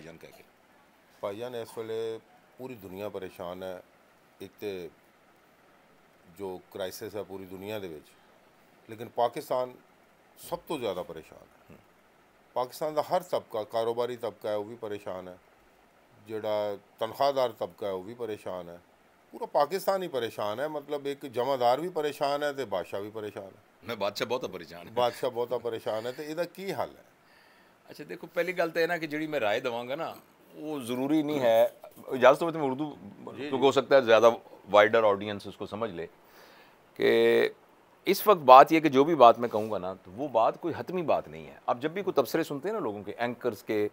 ਜਾਨ ਕਹਿ ਕੇ ਜਾਨ ਇਸ ਵੇਲੇ ਪੂਰੀ ਦੁਨੀਆ ਪਰੇਸ਼ਾਨ ਹੈ ਇੱਕ ਤੇ ਜੋ ਕ੍ਰਾਈਸਿਸ ਹੈ ਪੂਰੀ ਦੁਨੀਆ ਦੇ ਵਿੱਚ ਲੇਕਿਨ ਪਾਕਿਸਤਾਨ ਸਭ ਤੋਂ ਜ਼ਿਆਦਾ ਪਰੇਸ਼ਾਨ ਹੈ ਪਾਕਿਸਤਾਨ ਦਾ ਹਰ ਤਬਕਾ ਕਾਰੋਬਾਰੀ ਤਬਕਾ ਹੈ ਉਹ ਵੀ ਪਰੇਸ਼ਾਨ ਹੈ ਜਿਹੜਾ ਤਨਖਾਹਦਾਰ ਤਬਕਾ ਹੈ ਉਹ ਵੀ ਪਰੇਸ਼ਾਨ ਹੈ ਪੂਰਾ ਪਾਕਿਸਤਾਨ ਹੀ ਪਰੇਸ਼ਾਨ ਹੈ ਮਤਲਬ ਇੱਕ ਜਮਾਦਾਰ ਵੀ ਪਰੇਸ਼ਾਨ ਹੈ ਤੇ ਬਾਦਸ਼ਾਹ ਵੀ ਪਰੇਸ਼ਾਨ ਹੈ ਮੈਂ ਬਾਦਸ਼ਾਹ ਬਹੁਤਾ ਪਰੇਸ਼ਾਨ ਹੈ ਬਾਦਸ਼ਾਹ ਬਹੁਤਾ ਪਰੇਸ਼ਾਨ ਹੈ ਤੇ ਇਹਦਾ ਕੀ ਹੱਲ ਹੈ अच्छा देखो पहली गल तो है ना कि जी मैं राय दवांगा ना वो ज़रूरी नहीं हम्म। है इजाज़त तो मैं उर्दू तो हो सकता है ज़्यादा वाइडर ऑडियंस उसको समझ ले कि इस वक्त बात यह कि जो भी बात मैं कहूँगा ना तो वो बात कोई हतमी बात नहीं है आप जब भी कोई तबसरे सुनते हैं ना लोगों के एंकर्स के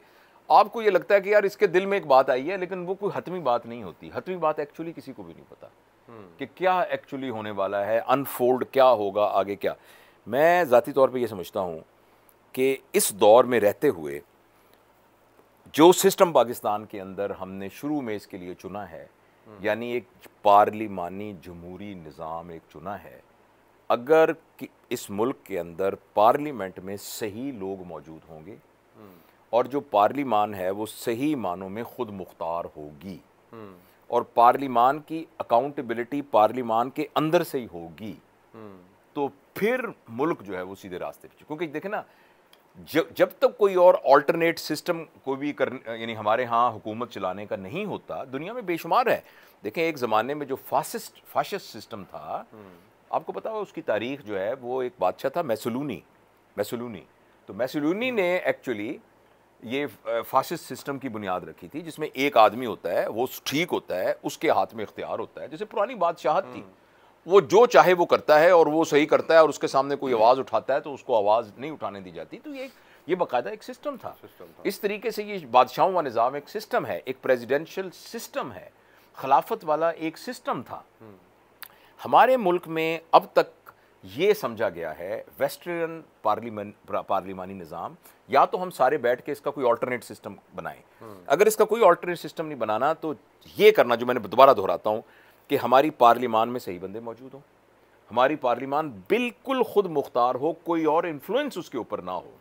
आपको ये लगता है कि यार इसके दिल में एक बात आई है लेकिन वो कोई हतमी बात नहीं होती हतमी बात एक्चुअली किसी को भी नहीं पता हम्म। कि क्या एक्चुअली होने वाला है अनफोल्ड क्या होगा आगे क्या मैं ज़ाती तौर पर यह समझता हूँ कि इस दौर में रहते हुए जो सिस्टम पाकिस्तान के अंदर हमने शुरू में इसके लिए चुना है हम्म। यानी एक पार्लिमानी जमहूरी निज़ाम एक चुना है अगर इस मुल्क के अंदर पार्लियामेंट में सही लोग मौजूद होंगे हम्म। और जो पार्लिमान है वो सही मानों में खुद मुख्तार होगी हम्म। और पार्लिमान की अकाउंटेबिलिटी पार्लिमान के अंदर से ही होगी तो फिर मुल्क जो है वो सीधे रास्ते पर क्योंकि देखे ना जब जब तक तो कोई और ऑल्टरनेट सिस्टम को भी कर यानी हमारे यहाँ हुकूमत चलाने का नहीं होता दुनिया में बेशुमार है देखें एक ज़माने में जो फासिस्ट फाशिस्ट सिस्टम था हम्म। आपको पता हो उसकी तारीख जो है वो एक बादशाह था मैसलूनी मैसलूनी तो मैसलूनी ने एक्चुअली ये फासिस्ट सिस्टम की बुनियाद रखी थी जिसमें एक आदमी होता है वो ठीक होता है उसके हाथ में इख्तियार होता है जैसे पुरानी बादशाहत थी हम्म। वो जो चाहे वो करता है और वो सही करता है और उसके सामने कोई आवाज़ उठाता है तो उसको आवाज़ नहीं उठाने दी जाती तो ये ये बाकायदा एक सिस्टम था।, सिस्टम था इस तरीके से ये बादशाहों का निज़ाम एक सिस्टम है एक प्रेजिडेंशियल सिस्टम है खिलाफत वाला एक सिस्टम था हम्म। हमारे मुल्क में अब तक ये समझा गया है वेस्टर्न पार्लियामेंट पार्लिमानी निज़ाम या तो हम सारे बैठ के इसका कोई ऑल्टरनेट सिस्टम बनाएं हम्म। अगर इसका कोई ऑल्टरनेट सिस्टम नहीं बनाना तो ये करना जो मैंने दोबारा दोहराता हूँ कि हमारी पार्लिमान में सही बंदे मौजूद हों हमारी पार्लिमान बिल्कुल ख़ुद मुख्तार हो कोई और इन्फ्लुएंस उसके ऊपर ना हो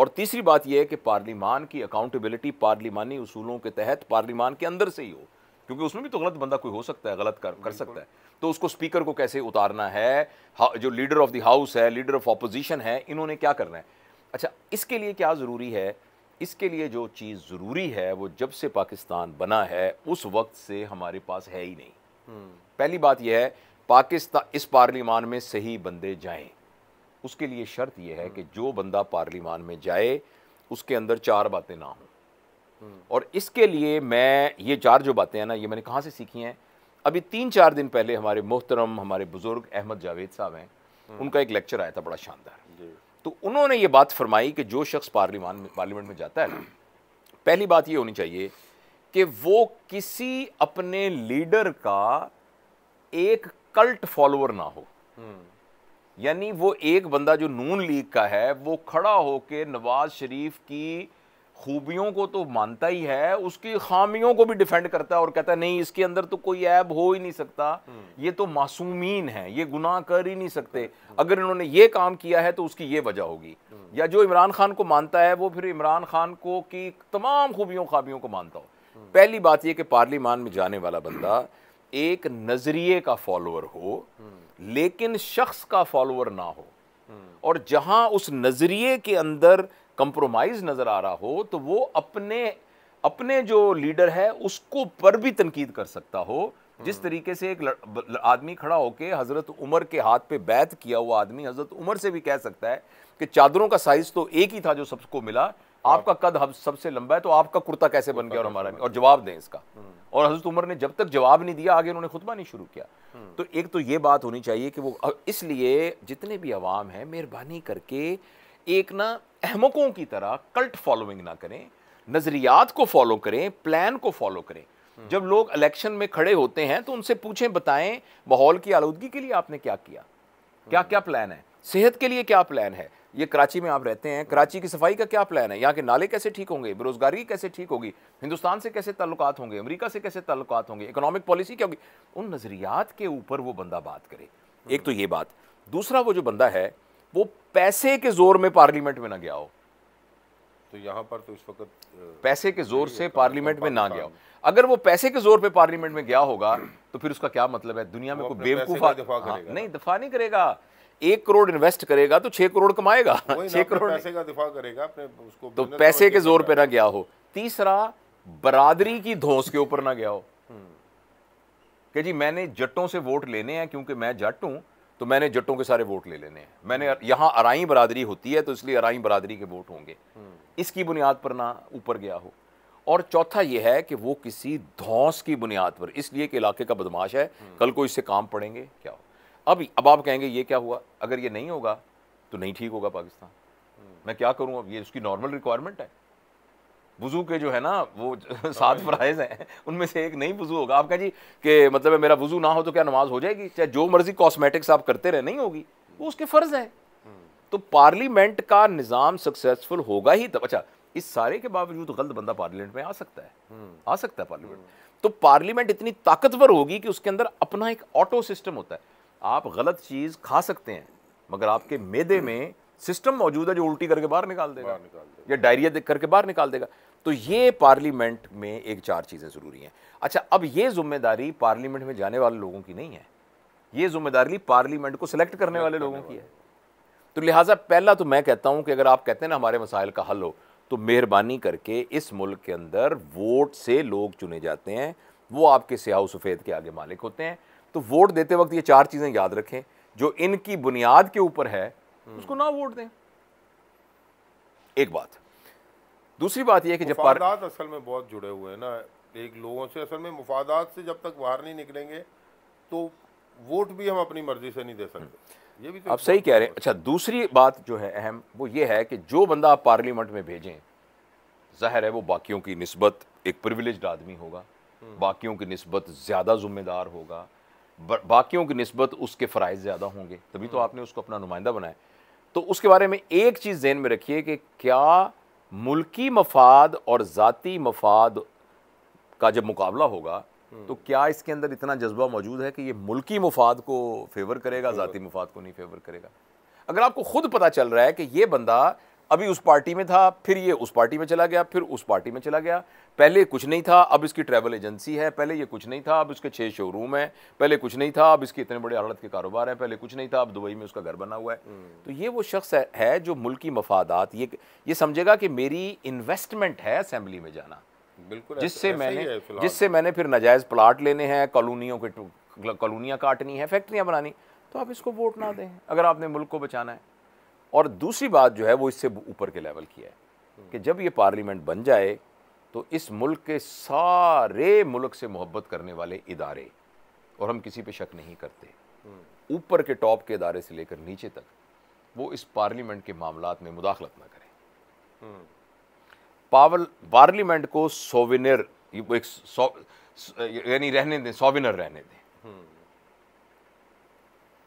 और तीसरी बात यह है कि पार्लिमान की अकाउंटेबिलिटी पार्लिमानी उसूलों के तहत पार्लिमान के अंदर से ही हो क्योंकि उसमें भी तो गलत बंदा कोई हो सकता है गलत कर कर सकता है तो उसको स्पीकर को कैसे उतारना है जो लीडर ऑफ द हाउस है लीडर ऑफ अपोजिशन है इन्होंने क्या करना है अच्छा इसके लिए क्या ज़रूरी है इसके लिए जो चीज़ ज़रूरी है वो जब से पाकिस्तान बना है उस वक्त से हमारे पास है ही नहीं पहली बात यह है पाकिस्तान इस पार्लियामान में सही बंदे जाएं उसके लिए शर्त यह है कि जो बंदा पार्लियामान में जाए उसके अंदर चार बातें ना हों और इसके लिए मैं ये चार जो बातें हैं ना ये मैंने कहाँ से सीखी हैं अभी तीन चार दिन पहले हमारे मोहतरम हमारे बुज़ुर्ग अहमद जावेद साहब हैं उनका एक लेक्चर आया था बड़ा शानदार तो उन्होंने ये बात फरमाई कि जो शख्स पार्लियामान पार्लियामेंट में जाता है ना पहली बात ये होनी चाहिए कि वो किसी अपने लीडर का एक कल्ट फॉलोअर ना हो यानी वो एक बंदा जो नून लीग का है वो खड़ा होके नवाज शरीफ की खूबियों को तो मानता ही है उसकी खामियों को भी डिफेंड करता है और कहता है नहीं इसके अंदर तो कोई ऐब हो ही नहीं सकता ये तो मासूमीन है ये गुनाह कर ही नहीं सकते अगर इन्होंने ये काम किया है तो उसकी ये वजह होगी या जो इमरान खान को मानता है वो फिर इमरान खान को की तमाम खूबियों खामियों को मानता हो पहली बात यह कि पार्लियामान में जाने वाला बंदा एक नज़रिए का फॉलोअर हो लेकिन शख्स का फॉलोअर ना हो और जहां उस नज़रिए के अंदर कंप्रोमाइज़ नज़र आ रहा हो तो वो अपने अपने जो लीडर है उसको पर भी तनकीद कर सकता हो जिस तरीके से एक आदमी खड़ा होकर हज़रत उमर के हाथ पे बैत किया हुआ आदमी हज़रत उमर से भी कह सकता है कि चादरों का साइज़ तो एक ही था जो सबको मिला आपका कद हम सबसे लंबा है तो आपका कुर्ता कैसे बन गया और हमारा और जवाब दें इसका हम्म। और हजरत उमर ने जब तक जवाब नहीं दिया आगे उन्होंने खुतबा नहीं शुरू किया हम्म। तो एक तो ये बात होनी चाहिए कि वो इसलिए जितने भी अवाम हैं मेहरबानी करके एक ना अहमकों की तरह कल्ट फॉलोइंग ना करें नज़रियात को फॉलो करें प्लान को फॉलो करें हम्म। जब लोग इलेक्शन में खड़े होते हैं तो उनसे पूछें बताएं माहौल की आलूदगी के लिए आपने क्या किया क्या क्या प्लान है सेहत के लिए क्या प्लान है ये कराची में आप रहते हैं कराची की सफाई का क्या प्लान है यहाँ के नाले कैसे ठीक होंगे बेरोजगारी कैसे ठीक होगी हिंदुस्तान से कैसे ताल्लुकात होंगे अमेरिका से कैसे ताल्लुकात होंगे इकोनॉमिक पॉलिसी क्या होगी उन नज़रियात के ऊपर वो बंदा बात करे एक तो ये बात दूसरा वो जो बंदा है वो पैसे के जोर में पार्लियामेंट में ना गया हो तो यहाँ पर तो इस वक्त पैसे के जोर से पार्लियामेंट में ना गया हो अगर वो पैसे के जोर पे पार्लियामेंट में गया होगा तो फिर उसका क्या मतलब है दुनिया में कोई बेवकूफा दफा हाँ, नहीं दफा नहीं करेगा एक करोड़ इन्वेस्ट करेगा तो छह करोड़ कमाएगा छह करोड़ पैसे का दिफा करेगा अपने उसको तो पैसे के जोर पे ना गया हो तीसरा बरादरी की धोस के ऊपर ना गया हो हम्म। कि जी मैंने जट्टों से वोट लेने हैं क्योंकि मैं जट हूं तो मैंने जट्टों के सारे वोट ले लेने हैं मैंने हम्म। यहां अराई बरादरी होती है तो इसलिए अराई बरादरी के वोट होंगे हम्म। इसकी बुनियाद पर ना ऊपर गया हो और चौथा यह है कि वो किसी धौस की बुनियाद पर इसलिए कि इलाके का बदमाश है कल को इससे काम पड़ेंगे क्या हो अब अब आप कहेंगे ये क्या हुआ अगर ये नहीं होगा तो नहीं ठीक होगा पाकिस्तान हम्म। मैं क्या करूँ अब ये उसकी नॉर्मल रिक्वायरमेंट है वज़ू के जो है ना वो हाँ सात फ्राइज हैं उनमें से एक नहीं वज़ू होगा आप जी कि मतलब मेरा वज़ू ना हो तो क्या नमाज हो जाएगी चाहे जो मर्ज़ी कॉस्मेटिक्स आप करते रहे नहीं होगी वो उसके फ़र्ज़ हैं हम्म। तो पार्लियामेंट का निज़ाम सक्सेसफुल होगा ही तब अच्छा इस सारे के बावजूद गलत बंदा पार्लियामेंट में आ सकता है हम्म। आ सकता है पार्लियामेंट तो पार्लियामेंट इतनी ताकतवर होगी कि उसके अंदर अपना एक ऑटो सिस्टम होता है आप गलत चीज़ खा सकते हैं मगर आपके मैदे में सिस्टम मौजूद है जो उल्टी करके बाहर निकाल देगा या डायरिया देख करके बाहर निकाल देगा तो ये पार्लियामेंट में एक चार चीज़ें ज़रूरी हैं अच्छा अब ये जिम्मेदारी पार्लियामेंट में जाने वाले लोगों की नहीं है ये जिम्मेदारी पार्लियामेंट को सिलेक्ट करने वाले लोगों की है तो लिहाजा पहला तो मैं कहता हूँ कि अगर आप कहते हैं ना हमारे मसाइल का हल हो तो मेहरबानी करके इस मुल्क के अंदर वोट से लोग चुने जाते हैं वो आपके स्याह सफ़ेद के आगे मालिक होते हैं तो वोट देते वक्त ये चार चीज़ें याद रखें जो इनकी बुनियाद के ऊपर है हम्म। उसको ना वोट दें एक बात दूसरी बात यह कि जब मुफादात असल में बहुत जुड़े हुए हैं ना एक लोगों से असल में मुफादात से जब तक बाहर नहीं निकलेंगे तो वोट भी हम अपनी मर्जी से नहीं दे सकते हम्म। ये भी तो आप सही कह रहे हैं अच्छा दूसरी बात जो है अहम वो ये है कि जो बंदा आप पार्लियामेंट में भेजें जाहिर है वो बाकियों की नस्बत एक प्रिविलेज आदमी होगा हम्म। बाकियों की नस्बत ज़्यादा ज़िम्मेदार होगा बाकियों की नस्बत उसके फ़रज़ ज़्यादा होंगे तभी तो आपने उसको अपना नुमाइंदा बनाया तो उसके बारे में एक चीज़ जहन में रखिए कि क्या मुल्की मफाद और ज़ाती मफाद का जब मुकाबला होगा हम्म। तो क्या इसके अंदर इतना जज्बा मौजूद है कि ये मुल्की मफाद को फेवर करेगा ज़ाती मफाद को नहीं फेवर करेगा अगर आपको खुद पता चल रहा है कि ये बंदा अभी उस पार्टी में था फिर ये उस पार्टी में चला गया फिर उस पार्टी में चला गया पहले कुछ नहीं था अब इसकी ट्रैवल एजेंसी है पहले ये कुछ नहीं था अब उसके छः शोरूम है पहले कुछ नहीं था अब इसके इतने बड़े हालत के कारोबार हैं पहले कुछ नहीं था अब दुबई में उसका घर बना हुआ है हम्म। तो ये वो शख्स है जो मुल्क मफादात ये ये समझेगा कि मेरी इन्वेस्टमेंट है असम्बली में जाना बिल्कुल जिससे मैंने जिससे मैंने फिर नाजायज़ प्लाट लेने हैं कॉलोनियों के कॉलोनियाँ काटनी है फैक्ट्रियाँ बनानी तो आप इसको वोट ना दें अगर आपने मुल्क को बचाना है और दूसरी बात जो है वो इससे ऊपर के लेवल की है कि जब ये पार्लियामेंट बन जाए तो इस मुल्क के सारे मुल्क से मोहब्बत करने वाले इदारे और हम किसी पे शक नहीं करते ऊपर के टॉप के इदारे से लेकर नीचे तक वो इस पार्लियामेंट के मामला में मुदाखलत ना करें पावल पार्लियामेंट को सोविनर एक सो, यानी रहने दें सोविनर रहने दें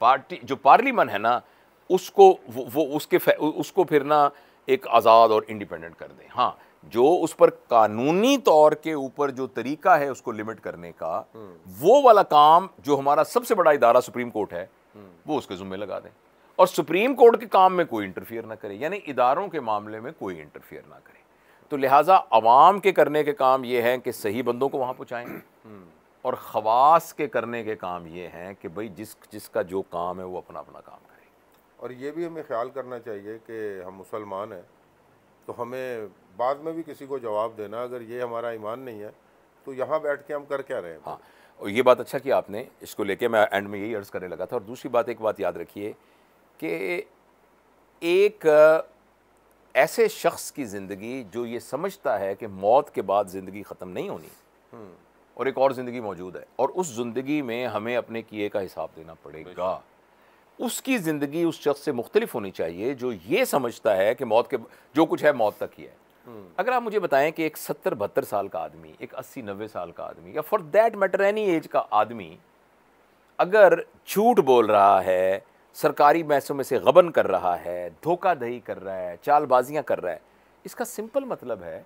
पार्टी जो पार्लियामेंट है ना उसको वो, वो उसके उसको फिर ना एक आज़ाद और इंडिपेंडेंट कर दें हाँ जो उस पर कानूनी तौर के ऊपर जो तरीका है उसको लिमिट करने का हम्म। वो वाला काम जो हमारा सबसे बड़ा इदारा सुप्रीम कोर्ट है हम्म। वो उसके जुम्मे लगा दें और सुप्रीम कोर्ट के काम में कोई इंटरफियर ना करे यानी इदारों के मामले में कोई इंटरफियर ना करे तो लिहाजा अवाम के करने के काम ये हैं कि सही बंदों को वहाँ पहुँचाएँ हम्म। और ख़वास के करने के काम ये हैं कि भाई जिस जिसका जो काम है वो अपना अपना काम और ये भी हमें ख्याल करना चाहिए कि हम मुसलमान हैं तो हमें बाद में भी किसी को जवाब देना अगर ये हमारा ईमान नहीं है तो यहाँ बैठ के हम कर क्या रहे हैं हाँ और ये बात अच्छा कि आपने इसको लेके मैं एंड में यही अर्ज़ करने लगा था और दूसरी बात एक बात याद रखिए कि एक ऐसे शख्स की ज़िंदगी जो ये समझता है कि मौत के बाद ज़िंदगी ख़त्म नहीं होनी हम्म। और एक और ज़िंदगी मौजूद है और उस ज़िंदगी में हमें अपने किए का हिसाब देना पड़ेगा उसकी ज़िंदगी उस शख्स से मुख्तलिफ होनी चाहिए जो ये समझता है कि मौत के जो कुछ है मौत तक ही है हम्म। अगर आप मुझे बताएं कि एक सत्तर बहत्तर साल का आदमी एक अस्सी नब्बे साल का आदमी या for that matter any age का आदमी अगर झूठ बोल रहा है सरकारी मैसों में से गबन कर रहा है धोखाधही कर रहा है चालबाजियाँ कर रहा है इसका सिंपल मतलब है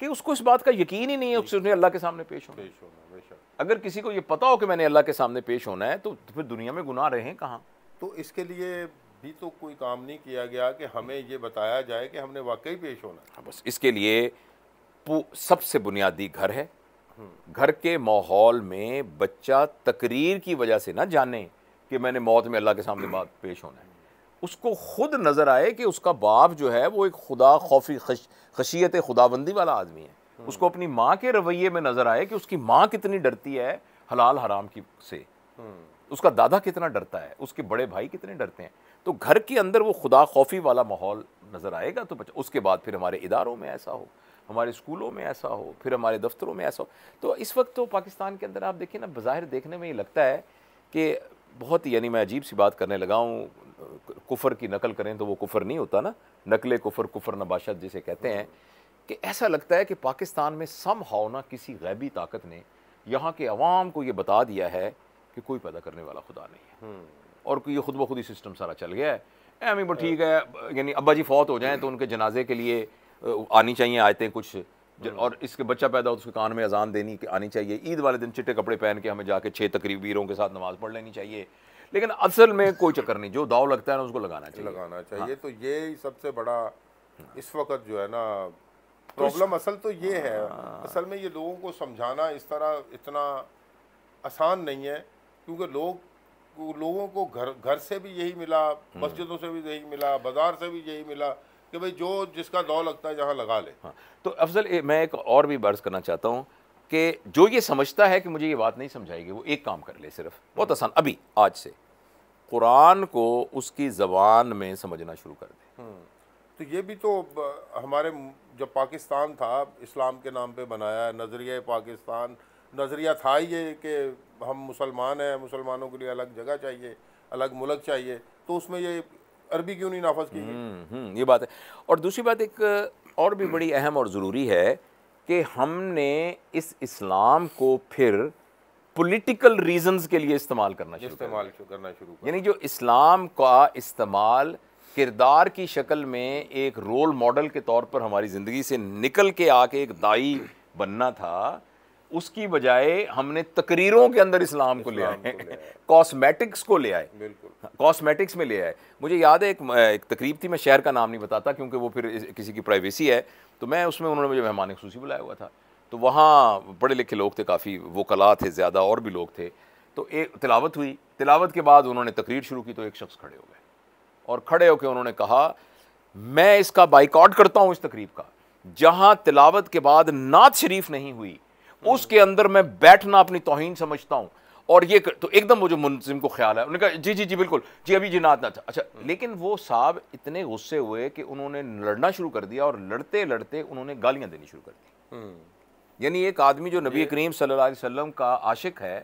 कि उसको इस बात का यकीन ही नहीं है उसने अल्लाह के सामने पेश होना पेश होना अगर किसी को ये पता हो कि मैंने अल्लाह के सामने पेश होना है तो फिर दुनिया में गुनाह रहे कहाँ तो इसके लिए भी तो कोई काम नहीं किया गया कि हमें ये बताया जाए कि हमने वाकई पेश होना हाँ बस इसके लिए सबसे बुनियादी घर है घर के माहौल में बच्चा तकरीर की वजह से ना जाने कि मैंने मौत में अल्लाह के सामने बात पेश होना है उसको खुद नज़र आए कि उसका बाप जो है वो एक खुदा खौफी खशियत खुदाबंदी वाला आदमी है उसको अपनी माँ के रवैये में नज़र आए कि उसकी माँ कितनी डरती है हलाल हराम की से उसका दादा कितना डरता है उसके बड़े भाई कितने डरते हैं तो घर के अंदर वो खुदा खौफी वाला माहौल नज़र आएगा तो बच्चा उसके बाद फिर हमारे इदारों में ऐसा हो हमारे स्कूलों में ऐसा हो फिर हमारे दफ्तरों में ऐसा हो तो इस वक्त तो पाकिस्तान के अंदर आप देखिए ना बाहिर देखने में ये लगता है कि बहुत ही यानी मैं अजीब सी बात करने लगा हूँ कुफर की नकल करें तो वो कुफर नहीं होता ना नकल कुफर कुफर नबाशत जिसे कहते हैं कि ऐसा लगता है कि पाकिस्तान में सम हावना किसी गैबी ताकत ने यहाँ के अवाम को ये बता दिया है कि कोई पैदा करने वाला खुदा नहीं है हम्म। और ये खुद ब खुद ही सिस्टम सारा चल गया है एम बो ठीक है यानी अब्बा जी फौत हो जाएं तो उनके जनाजे के लिए आनी चाहिए आयतें कुछ हम्म। और इसके बच्चा पैदा हो तो उसके कान में अजान देनी आनी चाहिए ईद वाले दिन चिट्टे कपड़े पहन के हमें जाके छः तकरीबीरों के साथ नमाज पढ़ लेनी चाहिए लेकिन असल में कोई चक्कर नहीं जो दाव लगता है ना उसको लगाना चाहिए लगाना चाहिए हाँ। तो ये सबसे बड़ा हाँ। इस वक्त जो है ना तो प्रॉब्लम असल तो ये है हाँ। असल में ये लोगों को समझाना इस तरह इतना आसान नहीं है क्योंकि लोग लोगों को घर घर से भी यही मिला हम्म। मस्जिदों से भी यही मिला बाजार से भी यही मिला कि भाई जो जिसका दौ लगता है जहाँ लगा ले हाँ। तो अफजल मैं एक और भी बर्ज करना चाहता हूँ कि जो ये समझता है कि मुझे ये बात नहीं समझाएगी वो एक काम कर ले सिर्फ बहुत आसान अभी आज से कुरान को उसकी ज़बान में समझना शुरू कर दे हम्म, तो ये भी तो हमारे जब पाकिस्तान था इस्लाम के नाम पे बनाया नज़रिया पाकिस्तान नज़रिया था ये कि हम मुसलमान हैं मुसलमानों के लिए अलग जगह चाहिए अलग मुल्क चाहिए तो उसमें ये अरबी क्यों नहीं नाफज की हम्म, हम्म, ये बात है और दूसरी बात एक और भी बड़ी अहम और ज़रूरी है कि हमने इस इस्लाम को फिर पॉलिटिकल रीजंस के लिए इस्तेमाल करना शुरू इस्तेमाल करना शुरू यानी जो इस्लाम का इस्तेमाल किरदार की शक्ल में एक रोल मॉडल के तौर पर हमारी ज़िंदगी से निकल के आके एक दाई बनना था उसकी बजाय हमने तकरीरों के अंदर इस्लाम को ले आए कॉस्मेटिक्स को ले आए बिल्कुल कॉस्मेटिक्स हाँ, में ले आए मुझे याद है एक, एक तकरीब थी मैं शहर का नाम नहीं बताता क्योंकि वो फिर किसी की प्राइवेसी है तो मैं उसमें उन्होंने मुझे मेहमान खसूसी बुलाया हुआ था तो वहाँ पढ़े लिखे लोग थे काफ़ी वो कला थे ज़्यादा और भी लोग थे तो एक तिलावत हुई तिलावत के बाद उन्होंने तकरीर शुरू की तो एक शख्स खड़े हो गए और खड़े होकर उन्होंने कहा मैं इसका बाइकआउट करता हूँ इस तकरीब का जहाँ तिलावत के बाद नात शरीफ नहीं हुई हम्म। उसके अंदर मैं बैठना अपनी तोहन समझता हूँ और ये कर, तो एकदम मुझे मुनजिम को ख्याल है उन्होंने कहा जी जी जी बिल्कुल जी अभी जी नात ना था अच्छा हम्म। लेकिन वो साहब इतने गुस्से हुए कि उन्होंने लड़ना शुरू कर दिया और लड़ते लड़ते उन्होंने गालियाँ देनी शुरू कर दी हम्म। यानी एक आदमी जो नबी करीम सल्लल्लाहु अलैहि वसल्लम का आशिक है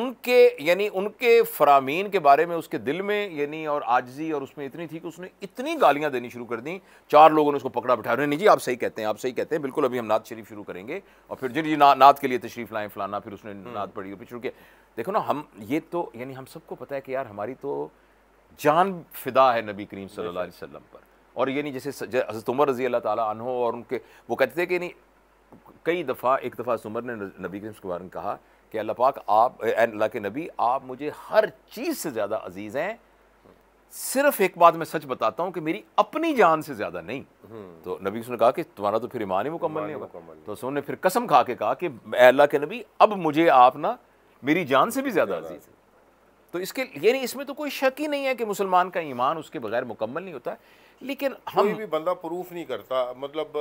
उनके यानी उनके फरामीन के बारे में उसके दिल में यानी और आजजी और उसमें इतनी थी कि उसने इतनी गालियां देनी शुरू कर दी चार लोगों ने उसको पकड़ा बैठा नहीं जी आप सही कहते हैं आप सही कहते हैं बिल्कुल अभी हम नात शरीफ शुरू करेंगे और फिर जी जी ना, नात के लिए तशरीफ लाएँ फलाना फिर उसने हम्म। नात पढ़ी फिर शुरू किया देखो ना हम ये तो यानी हम सबको पता है कि यार हमारी तो जान फिदा है नबी करीम सल्ला वसम पर और ये नहीं जैसे हज़रत उमर रजी अल्लाह तहों और उनके वो कहते थे कि नहीं कई दफ़ा एक दफ़ा उमर ने नबी करीम के बारे में कहा कि अल्लाह पाक आप अल्लाह के नबी आप मुझे हर चीज़ से ज़्यादा अजीज़ हैं सिर्फ एक बात मैं सच बताता हूँ कि मेरी अपनी जान से ज़्यादा नहीं हम्म। तो नबी ने कहा कि तुम्हारा तो फिर ईमान ही मुकम्मल नहीं होगा तो उसने फिर कसम खा के कहा कि अल्लाह के नबी अब मुझे आप ना मेरी जान से भी ज़्यादा अजीज़ है तो इसके यानी इसमें तो कोई शक ही नहीं है कि मुसलमान का ईमान उसके बगैर मुकम्मल नहीं होता लेकिन हम भी बंदा प्रूफ नहीं करता मतलब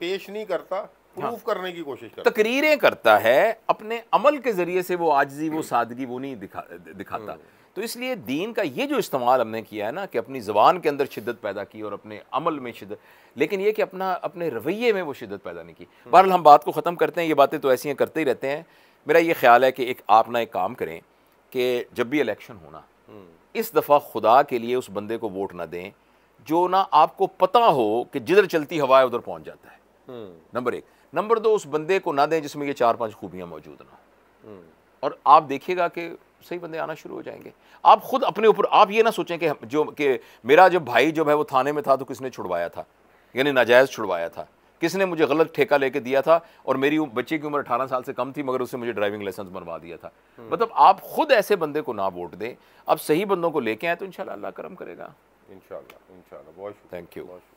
पेश नहीं करता हाँ। करने की कोशिश करता तकरीरें करता है अपने अमल के जरिए से वो आजी वो सादगी वो नहीं दिखा दिखाता हम्म। तो इसलिए दीन का ये जो इस्तेमाल हमने किया है ना कि अपनी ज़बान के अंदर शिद्दत पैदा की और अपने अमल में शिद्दत लेकिन ये कि अपना अपने रवैये में वो शिद्दत पैदा नहीं की हम्म। बहरहाल हम बात को ख़त्म करते हैं ये बातें तो ऐसी हैं करते ही रहते हैं मेरा ये ख्याल है कि एक आप ना एक काम करें कि जब भी इलेक्शन होना हम्म। इस दफ़ा खुदा के लिए उस बंदे को वोट ना दें जो ना आपको पता हो कि जिधर चलती हवा है उधर पहुँच जाता है नंबर एक नंबर दो उस बंदे को ना दें जिसमें ये चार पांच खूबियां मौजूद ना और आप देखिएगा कि सही बंदे आना शुरू हो जाएंगे आप खुद अपने ऊपर आप ये ना सोचें कि जो कि मेरा जो भाई जो है वो थाने में था तो किसने छुड़वाया था यानी नाजायज़ छुड़वाया था किसने मुझे गलत ठेका लेके दिया था और मेरी बच्चे की उम्र अठारह साल से कम थी मगर उसने मुझे ड्राइविंग लाइसेंस बनवा दिया था हम्म। मतलब आप खुद ऐसे बंदे को ना वोट दें आप सही बंदों को लेके आए तो इन अल्लाह करम करेगा इन बहुत थैंक यू